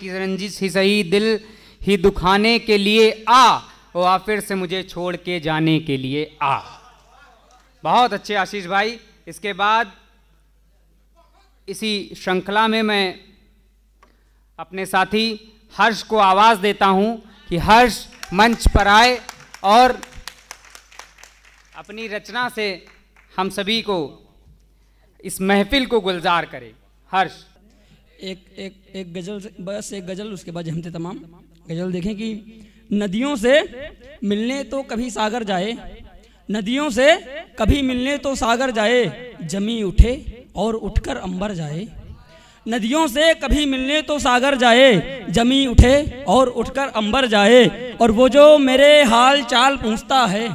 की रंजिश ही सही दिल ही दुखाने के लिए आ और फिर से मुझे छोड़ के जाने के लिए आ बहुत अच्छे आशीष भाई इसके बाद इसी श्रृंखला में मैं अपने साथी हर्ष को आवाज़ देता हूं कि हर्ष मंच पर आए और अपनी रचना से हम सभी को इस महफिल को गुलजार करे हर्ष एक एक एक गज़ल बस एक गज़ल उसके बाद जमते तमाम गज़ल देखें कि नदियों से मिलने तो कभी सागर जाए नदियों से कभी मिलने तो सागर जाए जमी उठे और उठकर अंबर जाए नदियों से कभी मिलने तो सागर जाए जमी उठे और उठकर अंबर जाए और वो जो मेरे हाल चाल पूछता है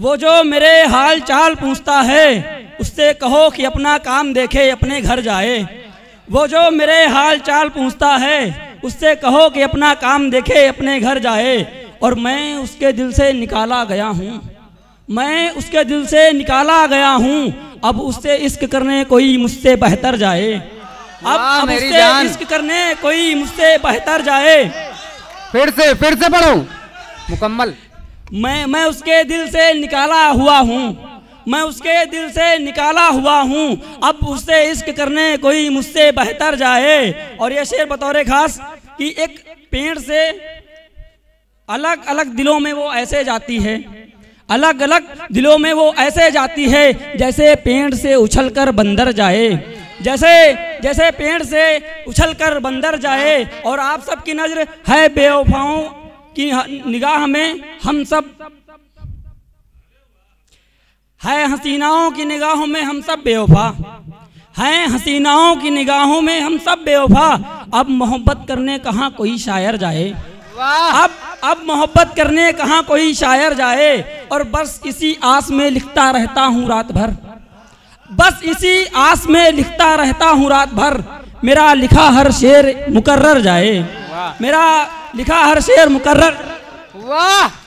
वो जो मेरे हाल चाल पूछता है उससे कहो कि अपना काम देखे अपने घर जाए वो जो मेरे हाल चाल पूछता है उससे कहो कि अपना काम देखे अपने घर जाए और मैं उसके दिल से निकाला गया हूँ मैं उसके दिल से निकाला गया हूँ अब उससे इश्क करने कोई मुझसे बेहतर जाए अब, अब उससे इश्क करने कोई मुझसे बेहतर जाए फिर से फिर से पढ़ो मुकम्मल मैं मैं उसके दिल से निकाला हुआ हूँ मैं उसके दिल से निकाला हुआ हूँ अब उससे इश्क करने कोई मुझसे बेहतर जाए और ये शेर बतौर खास कि एक पेड़ से अलग अलग दिलों में वो ऐसे जाती है अलग अलग दिलों में वो ऐसे जाती है जैसे पेड़ से उछलकर बंदर जाए जैसे जैसे पेड़ से उछलकर बंदर जाए और आप सबकी नज़र है बेवफाओं की निगाह में हम सब है हसीनाओं की निगाहों में हम सब बेवफा है हसीनाओं की निगाहों में हम सब बेवफा अब मोहब्बत करने कहाँ कोई शायर जाए अब अब मोहब्बत करने कहाँ कोई शायर जाए और बस इसी आस में लिखता रहता हूँ रात भर बस इसी आस में लिखता रहता हूँ रात भर मेरा लिखा हर शेर मुकर्र जाए मेरा लिखा हर शेर मुकर्र वाह